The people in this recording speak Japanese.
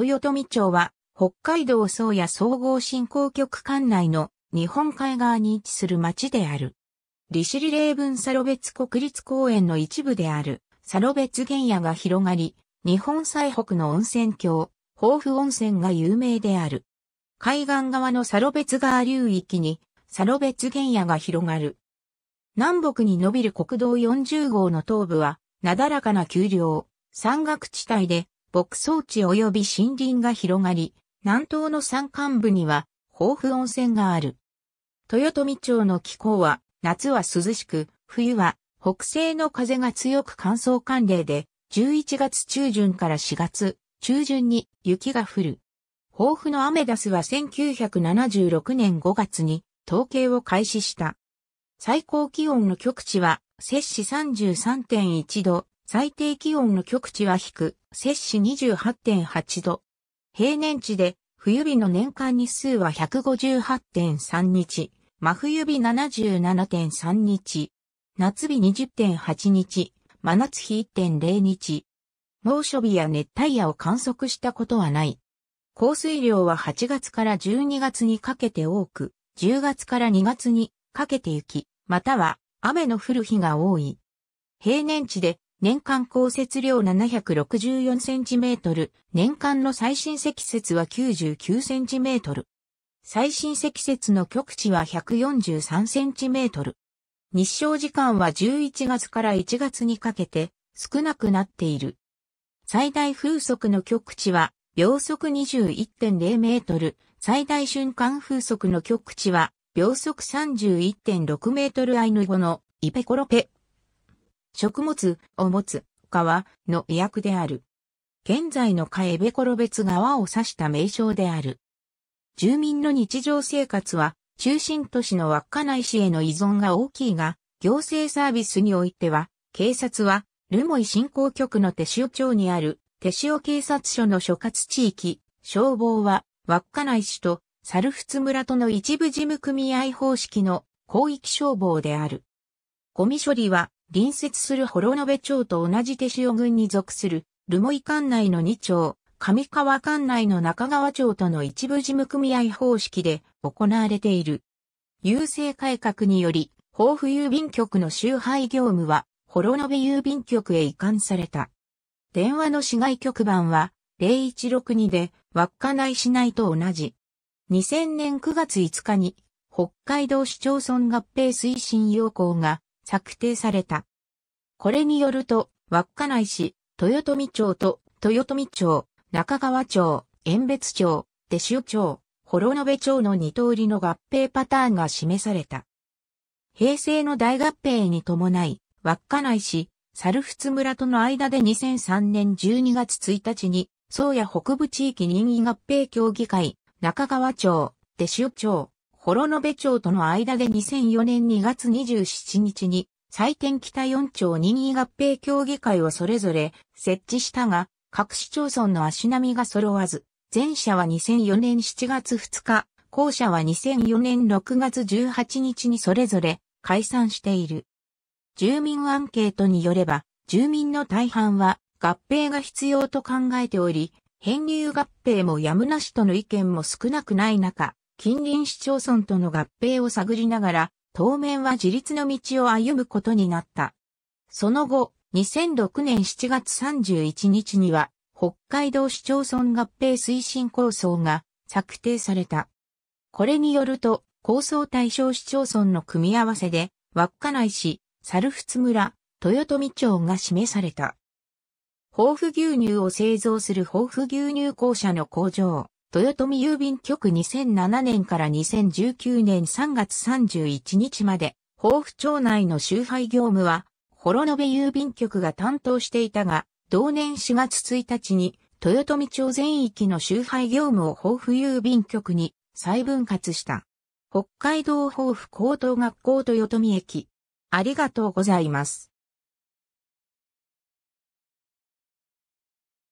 豊富町は、北海道宗谷総合振興局管内の日本海側に位置する町である。利尻霊文サロベツ国立公園の一部であるサロベツ原野が広がり、日本最北の温泉郷、豊富温泉が有名である。海岸側のサロベツ川流域にサロベツ原野が広がる。南北に伸びる国道40号の東部は、なだらかな丘陵、山岳地帯で、牧草地及び森林が広がり、南東の山間部には豊富温泉がある。豊富町の気候は、夏は涼しく、冬は北西の風が強く乾燥寒冷で、11月中旬から4月中旬に雪が降る。豊富のアメダスは1976年5月に統計を開始した。最高気温の極地は摂氏33.1度、最低気温の極地は低摂氏28.8度。平年値で、冬日の年間日数は158.3日、真冬日77.3日、夏日20.8日、真夏日1.0日。猛暑日や熱帯夜を観測したことはない。降水量は8月から12月にかけて多く、10月から2月にかけて雪、または雨の降る日が多い。平年値で年間降雪量 764cm、年間の最新積雪は 99cm。最新積雪の極地は 143cm。日照時間は11月から1月にかけて少なくなっている。最大風速の極地は秒速21.0メートル、最大瞬間風速の極地は秒速31.6メートルアイヌ語のイペコロペ食物を持つ川の意訳である。現在のカエベコロ別川を指した名称である。住民の日常生活は中心都市の稚内市への依存が大きいが、行政サービスにおいては、警察は留萌振興局の手塩町にある手塩警察署の所轄地域、消防は稚内市と猿払村との一部事務組合方式の広域消防である。ゴミ処理は隣接する幌延町と同じ手塩郡に属する、留萌管内の2町、上川管内の中川町との一部事務組合方式で行われている。郵政改革により、豊富郵便局の集配業務は、幌延郵便局へ移管された。電話の市外局番は、0162で、稚内市内と同じ。2000年9月5日に、北海道市町村合併推進要項が策定された。これによると、稚内市、豊富町と豊富町、中川町、遠別町、手子町、幌延町の二通りの合併パターンが示された。平成の大合併に伴い、稚内市、猿払村との間で2003年12月1日に、宗谷北部地域任意合併協議会、中川町、手子町、幌延町との間で2004年2月27日に、採点北4町任意合併協議会をそれぞれ設置したが、各市町村の足並みが揃わず、前者は2004年7月2日、後者は2004年6月18日にそれぞれ解散している。住民アンケートによれば、住民の大半は合併が必要と考えており、編入合併もやむなしとの意見も少なくない中、近隣市町村との合併を探りながら、当面は自立の道を歩むことになった。その後、2006年7月31日には、北海道市町村合併推進構想が策定された。これによると、構想対象市町村の組み合わせで、稚内市、猿払村、豊富町が示された。豊富牛乳を製造する豊富牛乳公社の工場。豊臣郵便局2007年から2019年3月31日まで、豊府町内の集配業務は、幌延郵便局が担当していたが、同年4月1日に、豊臣町全域の集配業務を豊府郵便局に再分割した。北海道豊府高等学校豊臣駅。ありがとうございます。